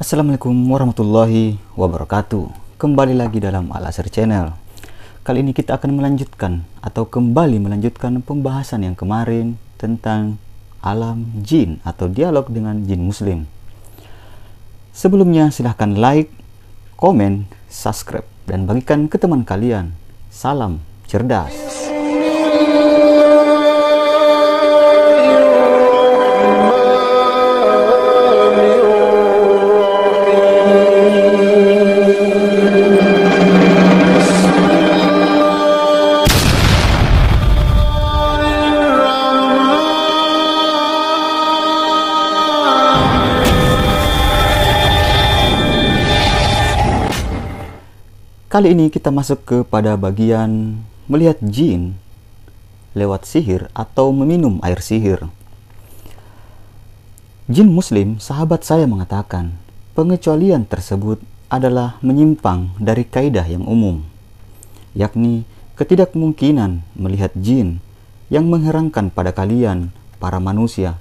Assalamualaikum warahmatullahi wabarakatuh Kembali lagi dalam Alasir Channel Kali ini kita akan melanjutkan atau kembali melanjutkan pembahasan yang kemarin tentang alam jin atau dialog dengan jin muslim Sebelumnya silahkan like, komen, subscribe, dan bagikan ke teman kalian Salam cerdas! Kali ini kita masuk kepada bagian melihat jin lewat sihir atau meminum air sihir. Jin muslim, sahabat saya mengatakan, pengecualian tersebut adalah menyimpang dari kaidah yang umum, yakni ketidakmungkinan melihat jin yang mengherankan pada kalian, para manusia,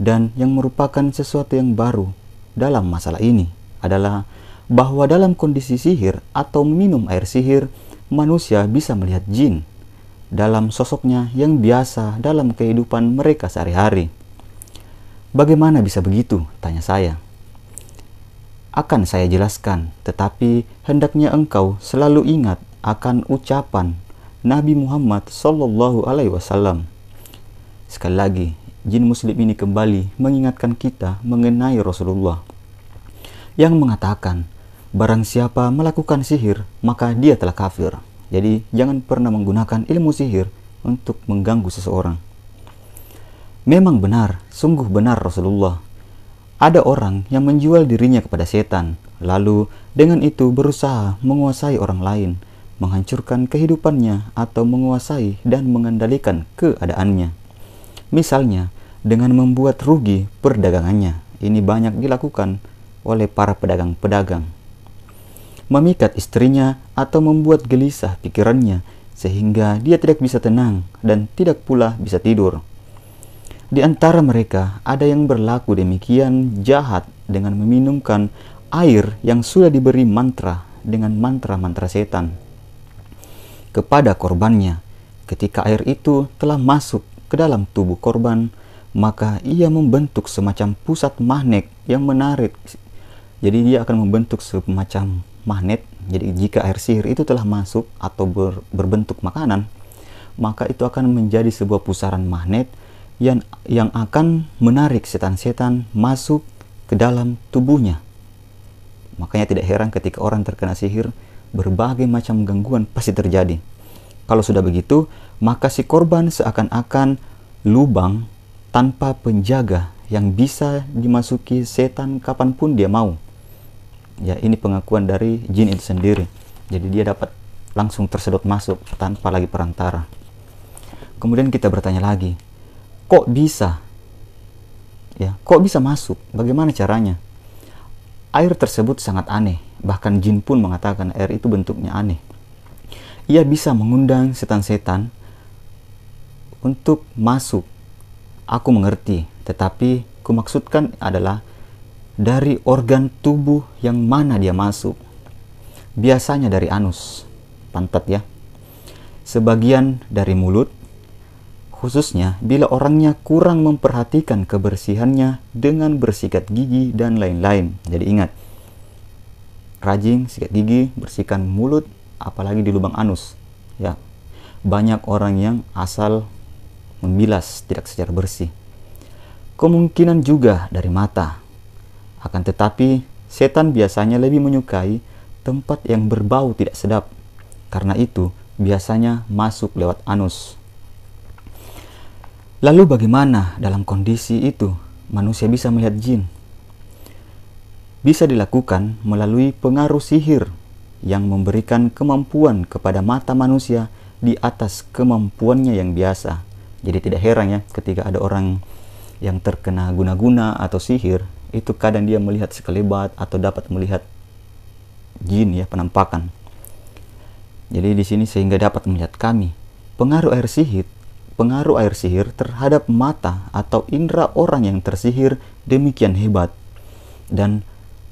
dan yang merupakan sesuatu yang baru dalam masalah ini adalah bahwa dalam kondisi sihir atau minum air sihir, manusia bisa melihat jin dalam sosoknya yang biasa dalam kehidupan mereka sehari-hari. Bagaimana bisa begitu? tanya saya. Akan saya jelaskan, tetapi hendaknya engkau selalu ingat akan ucapan Nabi Muhammad Shallallahu Alaihi Wasallam. Sekali lagi, jin muslim ini kembali mengingatkan kita mengenai Rasulullah yang mengatakan Barang siapa melakukan sihir, maka dia telah kafir. Jadi, jangan pernah menggunakan ilmu sihir untuk mengganggu seseorang. Memang benar, sungguh benar Rasulullah. Ada orang yang menjual dirinya kepada setan, lalu dengan itu berusaha menguasai orang lain, menghancurkan kehidupannya atau menguasai dan mengendalikan keadaannya. Misalnya, dengan membuat rugi perdagangannya. Ini banyak dilakukan oleh para pedagang-pedagang memikat istrinya atau membuat gelisah pikirannya sehingga dia tidak bisa tenang dan tidak pula bisa tidur. Di antara mereka ada yang berlaku demikian jahat dengan meminumkan air yang sudah diberi mantra dengan mantra-mantra setan kepada korbannya. Ketika air itu telah masuk ke dalam tubuh korban, maka ia membentuk semacam pusat magnet yang menarik. Jadi dia akan membentuk semacam magnet. Jadi jika air sihir itu telah masuk atau ber, berbentuk makanan, maka itu akan menjadi sebuah pusaran magnet yang yang akan menarik setan-setan masuk ke dalam tubuhnya. Makanya tidak heran ketika orang terkena sihir, berbagai macam gangguan pasti terjadi. Kalau sudah begitu, maka si korban seakan-akan lubang tanpa penjaga yang bisa dimasuki setan kapanpun dia mau ya ini pengakuan dari jin itu sendiri jadi dia dapat langsung tersedot masuk tanpa lagi perantara kemudian kita bertanya lagi kok bisa ya kok bisa masuk bagaimana caranya air tersebut sangat aneh bahkan jin pun mengatakan air itu bentuknya aneh ia bisa mengundang setan-setan untuk masuk aku mengerti tetapi kumaksudkan adalah dari organ tubuh yang mana dia masuk. Biasanya dari anus, pantat ya. Sebagian dari mulut, khususnya bila orangnya kurang memperhatikan kebersihannya dengan bersikat gigi dan lain-lain. Jadi ingat, rajin sikat gigi, bersihkan mulut, apalagi di lubang anus. Ya, banyak orang yang asal membilas tidak secara bersih. Kemungkinan juga dari mata, akan tetapi, setan biasanya lebih menyukai tempat yang berbau tidak sedap. Karena itu, biasanya masuk lewat anus. Lalu bagaimana dalam kondisi itu manusia bisa melihat jin? Bisa dilakukan melalui pengaruh sihir yang memberikan kemampuan kepada mata manusia di atas kemampuannya yang biasa. Jadi tidak heran ya ketika ada orang yang terkena guna-guna atau sihir, itu kadang dia melihat sekelebat atau dapat melihat jin ya penampakan. Jadi di sini sehingga dapat melihat kami. Pengaruh air sihir, pengaruh air sihir terhadap mata atau indera orang yang tersihir demikian hebat dan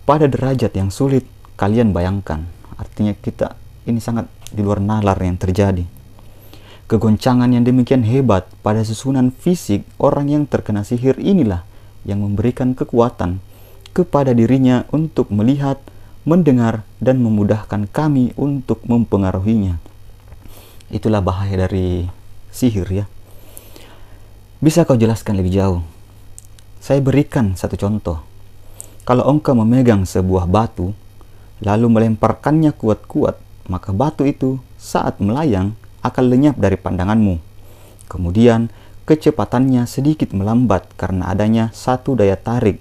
pada derajat yang sulit kalian bayangkan. Artinya kita ini sangat di luar nalar yang terjadi. Kegoncangan yang demikian hebat pada susunan fisik orang yang terkena sihir inilah yang memberikan kekuatan kepada dirinya untuk melihat, mendengar, dan memudahkan kami untuk mempengaruhinya. Itulah bahaya dari sihir ya. Bisa kau jelaskan lebih jauh? Saya berikan satu contoh. Kalau engkau memegang sebuah batu, lalu melemparkannya kuat-kuat, maka batu itu saat melayang akan lenyap dari pandanganmu. Kemudian, kecepatannya sedikit melambat karena adanya satu daya tarik.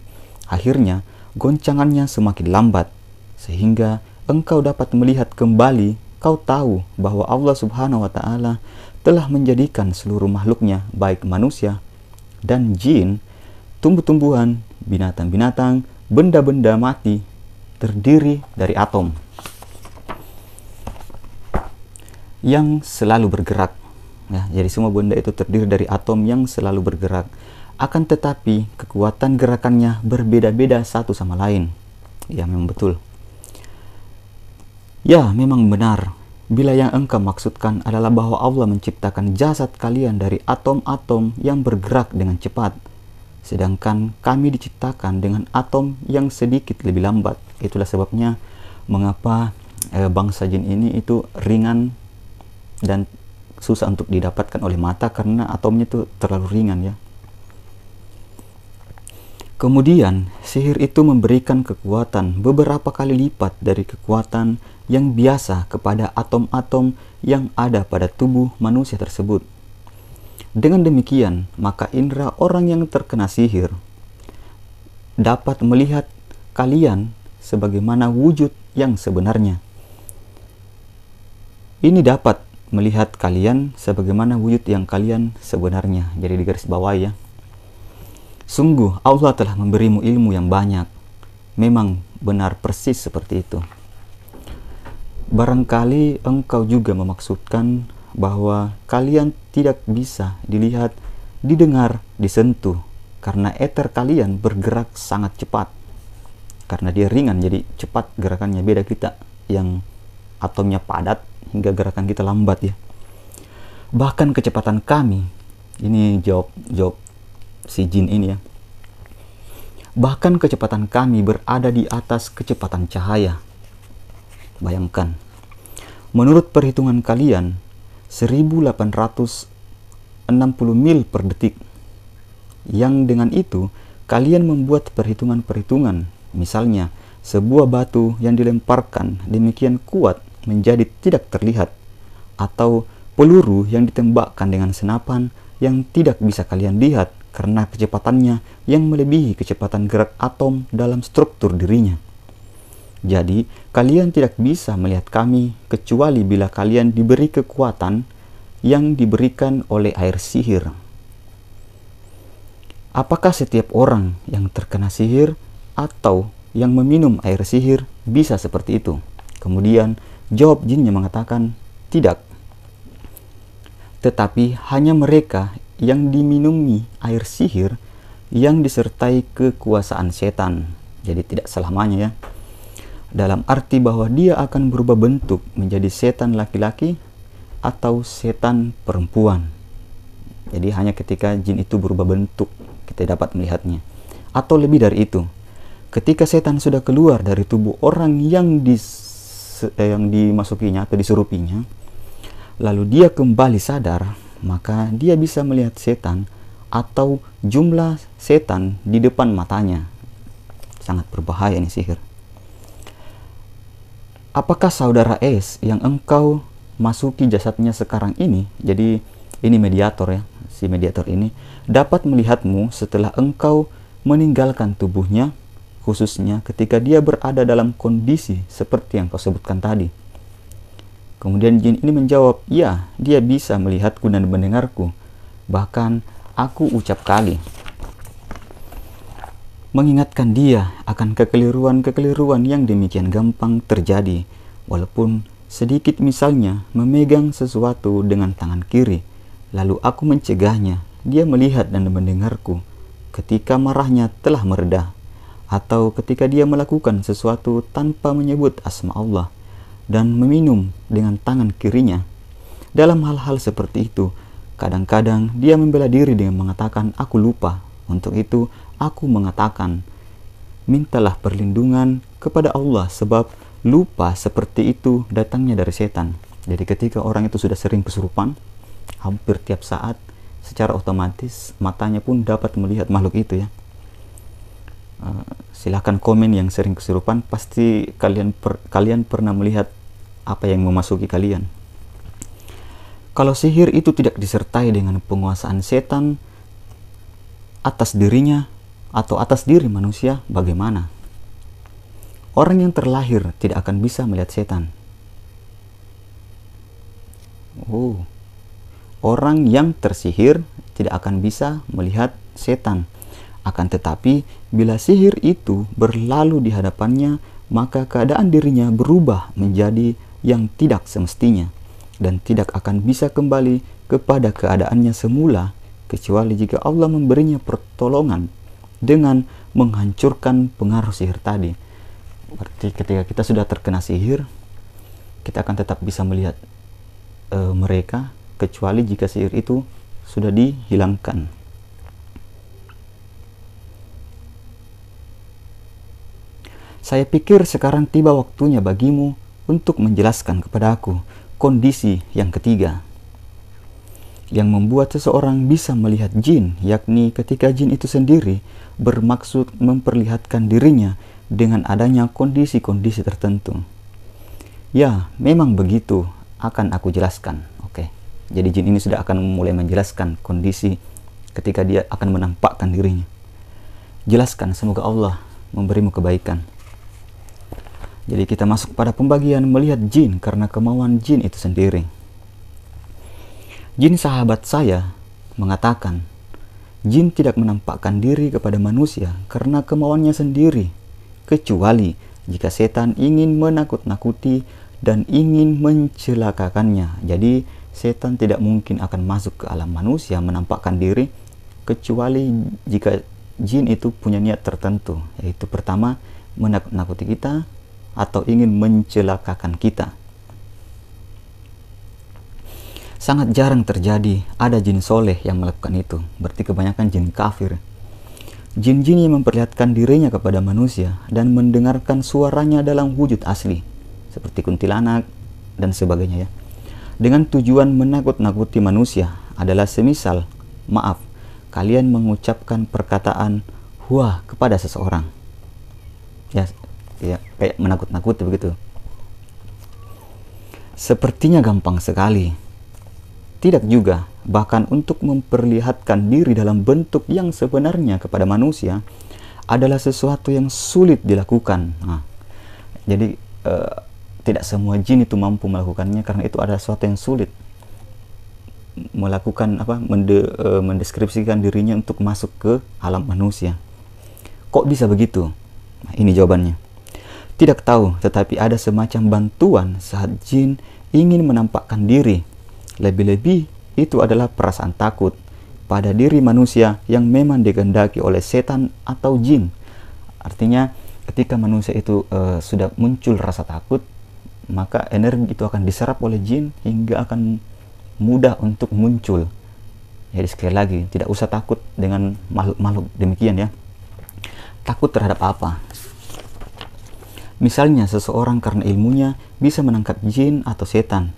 Akhirnya, goncangannya semakin lambat, sehingga engkau dapat melihat kembali, kau tahu bahwa Allah Subhanahu wa Ta'ala telah menjadikan seluruh makhluknya, baik manusia dan jin, tumbuh-tumbuhan, binatang-binatang, benda-benda mati, terdiri dari atom yang selalu bergerak Nah, jadi semua benda itu terdiri dari atom yang selalu bergerak. Akan tetapi, kekuatan gerakannya berbeda-beda satu sama lain. Ya, memang betul. Ya, memang benar. Bila yang engkau maksudkan adalah bahwa Allah menciptakan jasad kalian dari atom-atom yang bergerak dengan cepat, sedangkan kami diciptakan dengan atom yang sedikit lebih lambat. Itulah sebabnya mengapa eh, bangsa jin ini itu ringan dan susah untuk didapatkan oleh mata karena atomnya itu terlalu ringan ya. Kemudian, sihir itu memberikan kekuatan beberapa kali lipat dari kekuatan yang biasa kepada atom-atom yang ada pada tubuh manusia tersebut. Dengan demikian, maka indera orang yang terkena sihir dapat melihat kalian sebagaimana wujud yang sebenarnya. Ini dapat melihat kalian sebagaimana wujud yang kalian sebenarnya. Jadi di garis bawah ya. Sungguh Allah telah memberimu ilmu yang banyak. Memang benar persis seperti itu. Barangkali engkau juga memaksudkan bahwa kalian tidak bisa dilihat, didengar, disentuh karena ether kalian bergerak sangat cepat. Karena dia ringan jadi cepat gerakannya beda kita yang atomnya padat hingga gerakan kita lambat ya. Bahkan kecepatan kami, ini jawab jawab si jin ini ya. Bahkan kecepatan kami berada di atas kecepatan cahaya. Bayangkan. Menurut perhitungan kalian, 1860 mil per detik. Yang dengan itu, kalian membuat perhitungan-perhitungan. Misalnya, sebuah batu yang dilemparkan demikian kuat menjadi tidak terlihat, atau peluru yang ditembakkan dengan senapan yang tidak bisa kalian lihat karena kecepatannya yang melebihi kecepatan gerak atom dalam struktur dirinya. Jadi, kalian tidak bisa melihat kami kecuali bila kalian diberi kekuatan yang diberikan oleh air sihir. Apakah setiap orang yang terkena sihir atau yang meminum air sihir bisa seperti itu? Kemudian, Jawab jinnya mengatakan, tidak. Tetapi hanya mereka yang diminumi air sihir yang disertai kekuasaan setan. Jadi tidak selamanya ya. Dalam arti bahwa dia akan berubah bentuk menjadi setan laki-laki atau setan perempuan. Jadi hanya ketika jin itu berubah bentuk kita dapat melihatnya. Atau lebih dari itu, ketika setan sudah keluar dari tubuh orang yang dis eh, yang dimasukinya atau disurupinya lalu dia kembali sadar maka dia bisa melihat setan atau jumlah setan di depan matanya sangat berbahaya ini sihir apakah saudara S yang engkau masuki jasadnya sekarang ini jadi ini mediator ya si mediator ini dapat melihatmu setelah engkau meninggalkan tubuhnya khususnya ketika dia berada dalam kondisi seperti yang kau sebutkan tadi. Kemudian jin ini menjawab, "Ya, dia bisa melihatku dan mendengarku. Bahkan aku ucap kali." Mengingatkan dia akan kekeliruan-kekeliruan yang demikian gampang terjadi, walaupun sedikit misalnya memegang sesuatu dengan tangan kiri, lalu aku mencegahnya. Dia melihat dan mendengarku ketika marahnya telah mereda atau ketika dia melakukan sesuatu tanpa menyebut asma Allah dan meminum dengan tangan kirinya. Dalam hal-hal seperti itu, kadang-kadang dia membela diri dengan mengatakan aku lupa. Untuk itu, aku mengatakan, mintalah perlindungan kepada Allah sebab lupa seperti itu datangnya dari setan. Jadi ketika orang itu sudah sering kesurupan, hampir tiap saat, secara otomatis matanya pun dapat melihat makhluk itu ya. Eh, silahkan komen yang sering kesurupan pasti kalian per, kalian pernah melihat apa yang memasuki kalian kalau sihir itu tidak disertai dengan penguasaan setan atas dirinya atau atas diri manusia bagaimana orang yang terlahir tidak akan bisa melihat setan oh orang yang tersihir tidak akan bisa melihat setan akan tetapi, bila sihir itu berlalu di hadapannya, maka keadaan dirinya berubah menjadi yang tidak semestinya dan tidak akan bisa kembali kepada keadaannya semula kecuali jika Allah memberinya pertolongan dengan menghancurkan pengaruh sihir tadi. Berarti ketika kita sudah terkena sihir, kita akan tetap bisa melihat e, mereka kecuali jika sihir itu sudah dihilangkan. Saya pikir sekarang tiba waktunya bagimu untuk menjelaskan kepada aku kondisi yang ketiga yang membuat seseorang bisa melihat jin, yakni ketika jin itu sendiri bermaksud memperlihatkan dirinya dengan adanya kondisi-kondisi tertentu. Ya, memang begitu akan aku jelaskan. Oke. Jadi jin ini sudah akan mulai menjelaskan kondisi ketika dia akan menampakkan dirinya. Jelaskan semoga Allah memberimu kebaikan. Jadi kita masuk pada pembagian melihat jin karena kemauan jin itu sendiri. Jin sahabat saya mengatakan, jin tidak menampakkan diri kepada manusia karena kemauannya sendiri, kecuali jika setan ingin menakut-nakuti dan ingin mencelakakannya. Jadi setan tidak mungkin akan masuk ke alam manusia menampakkan diri kecuali jika jin itu punya niat tertentu, yaitu pertama menakut-nakuti kita, atau ingin mencelakakan kita. Sangat jarang terjadi ada jin soleh yang melakukan itu, berarti kebanyakan jin kafir. Jin-jin yang memperlihatkan dirinya kepada manusia dan mendengarkan suaranya dalam wujud asli, seperti kuntilanak dan sebagainya ya. Dengan tujuan menakut-nakuti manusia adalah semisal, maaf, kalian mengucapkan perkataan huah kepada seseorang. Ya, gitu ya kayak menakut-nakuti begitu sepertinya gampang sekali tidak juga bahkan untuk memperlihatkan diri dalam bentuk yang sebenarnya kepada manusia adalah sesuatu yang sulit dilakukan nah, jadi eh, tidak semua jin itu mampu melakukannya karena itu adalah sesuatu yang sulit melakukan apa mende, e, mendeskripsikan dirinya untuk masuk ke alam manusia. Kok bisa begitu? Nah, ini jawabannya tidak tahu, tetapi ada semacam bantuan saat jin ingin menampakkan diri. Lebih-lebih, itu adalah perasaan takut pada diri manusia yang memang digendaki oleh setan atau jin. Artinya, ketika manusia itu e, sudah muncul rasa takut, maka energi itu akan diserap oleh jin hingga akan mudah untuk muncul. Jadi sekali lagi, tidak usah takut dengan makhluk-makhluk demikian ya. Takut terhadap apa? Misalnya seseorang karena ilmunya bisa menangkap jin atau setan,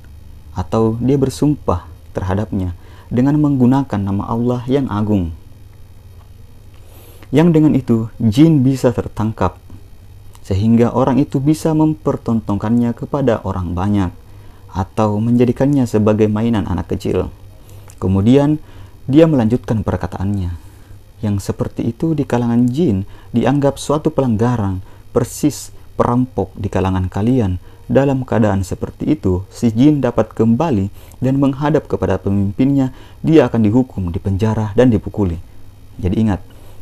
atau dia bersumpah terhadapnya dengan menggunakan nama Allah yang agung. Yang dengan itu jin bisa tertangkap, sehingga orang itu bisa mempertontonkannya kepada orang banyak, atau menjadikannya sebagai mainan anak kecil. Kemudian dia melanjutkan perkataannya. Yang seperti itu di kalangan jin dianggap suatu pelanggaran persis perampok di kalangan kalian. Dalam keadaan seperti itu, si jin dapat kembali dan menghadap kepada pemimpinnya. Dia akan dihukum, dipenjara, dan dipukuli. Jadi ingat,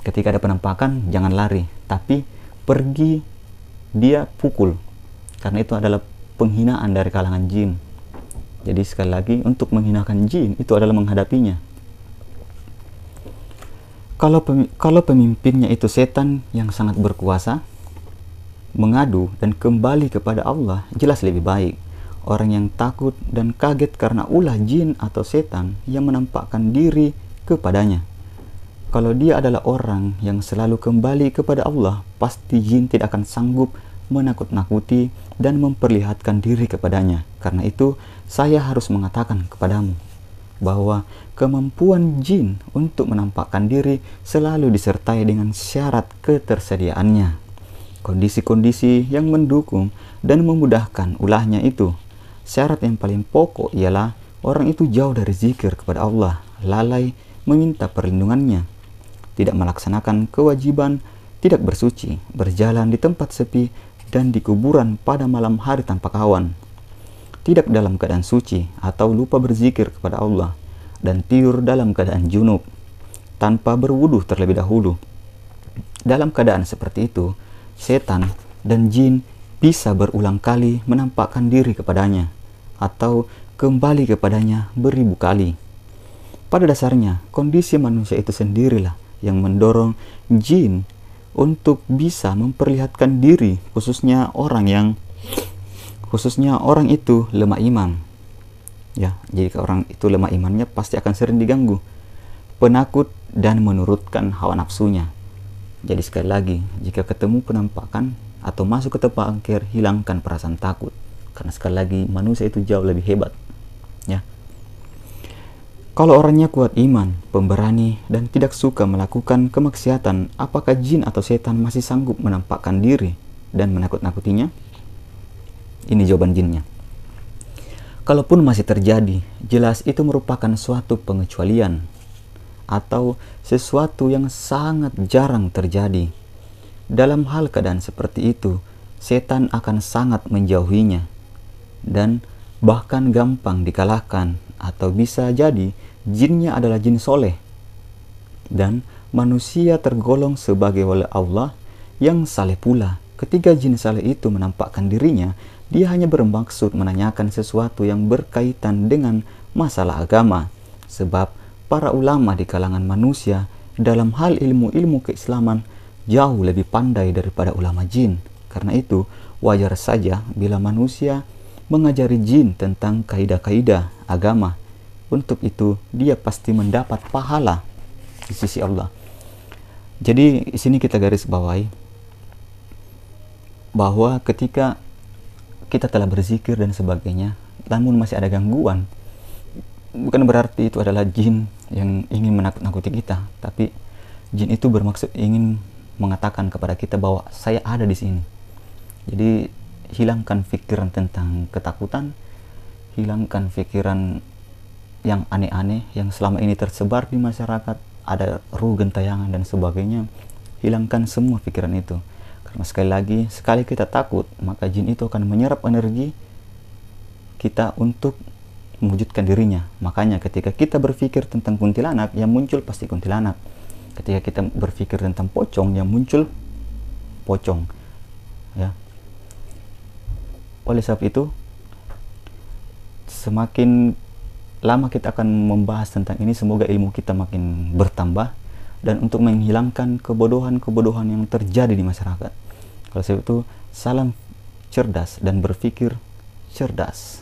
ketika ada penampakan, jangan lari, tapi pergi dia pukul. Karena itu adalah penghinaan dari kalangan jin. Jadi sekali lagi, untuk menghinakan jin itu adalah menghadapinya. Kalau kalau pemimpinnya itu setan yang sangat berkuasa, mengadu dan kembali kepada Allah jelas lebih baik. Orang yang takut dan kaget karena ulah jin atau setan yang menampakkan diri kepadanya. Kalau dia adalah orang yang selalu kembali kepada Allah, pasti jin tidak akan sanggup menakut-nakuti dan memperlihatkan diri kepadanya. Karena itu, saya harus mengatakan kepadamu bahwa kemampuan jin untuk menampakkan diri selalu disertai dengan syarat ketersediaannya kondisi-kondisi yang mendukung dan memudahkan ulahnya itu. Syarat yang paling pokok ialah orang itu jauh dari zikir kepada Allah, lalai meminta perlindungannya, tidak melaksanakan kewajiban, tidak bersuci, berjalan di tempat sepi, dan di kuburan pada malam hari tanpa kawan. Tidak dalam keadaan suci atau lupa berzikir kepada Allah, dan tidur dalam keadaan junub, tanpa berwudhu terlebih dahulu. Dalam keadaan seperti itu, setan dan jin bisa berulang kali menampakkan diri kepadanya atau kembali kepadanya beribu kali. Pada dasarnya, kondisi manusia itu sendirilah yang mendorong jin untuk bisa memperlihatkan diri khususnya orang yang khususnya orang itu lemah iman ya jadi orang itu lemah imannya pasti akan sering diganggu penakut dan menurutkan hawa nafsunya jadi sekali lagi, jika ketemu penampakan atau masuk ke tempat angker, hilangkan perasaan takut. Karena sekali lagi, manusia itu jauh lebih hebat. Ya. Kalau orangnya kuat iman, pemberani, dan tidak suka melakukan kemaksiatan, apakah jin atau setan masih sanggup menampakkan diri dan menakut-nakutinya? Ini jawaban jinnya. Kalaupun masih terjadi, jelas itu merupakan suatu pengecualian atau sesuatu yang sangat jarang terjadi. Dalam hal keadaan seperti itu, setan akan sangat menjauhinya dan bahkan gampang dikalahkan atau bisa jadi jinnya adalah jin soleh. Dan manusia tergolong sebagai wali Allah yang saleh pula. Ketika jin saleh itu menampakkan dirinya, dia hanya bermaksud menanyakan sesuatu yang berkaitan dengan masalah agama. Sebab para ulama di kalangan manusia dalam hal ilmu-ilmu keislaman jauh lebih pandai daripada ulama jin. Karena itu, wajar saja bila manusia mengajari jin tentang kaidah-kaidah agama. Untuk itu, dia pasti mendapat pahala di sisi Allah. Jadi, di sini kita garis bawahi bahwa ketika kita telah berzikir dan sebagainya, namun masih ada gangguan bukan berarti itu adalah jin yang ingin menakut-nakuti kita, tapi jin itu bermaksud ingin mengatakan kepada kita bahwa saya ada di sini. Jadi hilangkan pikiran tentang ketakutan, hilangkan pikiran yang aneh-aneh yang selama ini tersebar di masyarakat, ada ruh gentayangan dan sebagainya. Hilangkan semua pikiran itu. Karena sekali lagi, sekali kita takut, maka jin itu akan menyerap energi kita untuk mewujudkan dirinya. Makanya ketika kita berpikir tentang kuntilanak, yang muncul pasti kuntilanak. Ketika kita berpikir tentang pocong, yang muncul pocong. Ya. Oleh sebab itu, semakin lama kita akan membahas tentang ini, semoga ilmu kita makin bertambah dan untuk menghilangkan kebodohan-kebodohan yang terjadi di masyarakat. Kalau sebab itu, salam cerdas dan berpikir cerdas.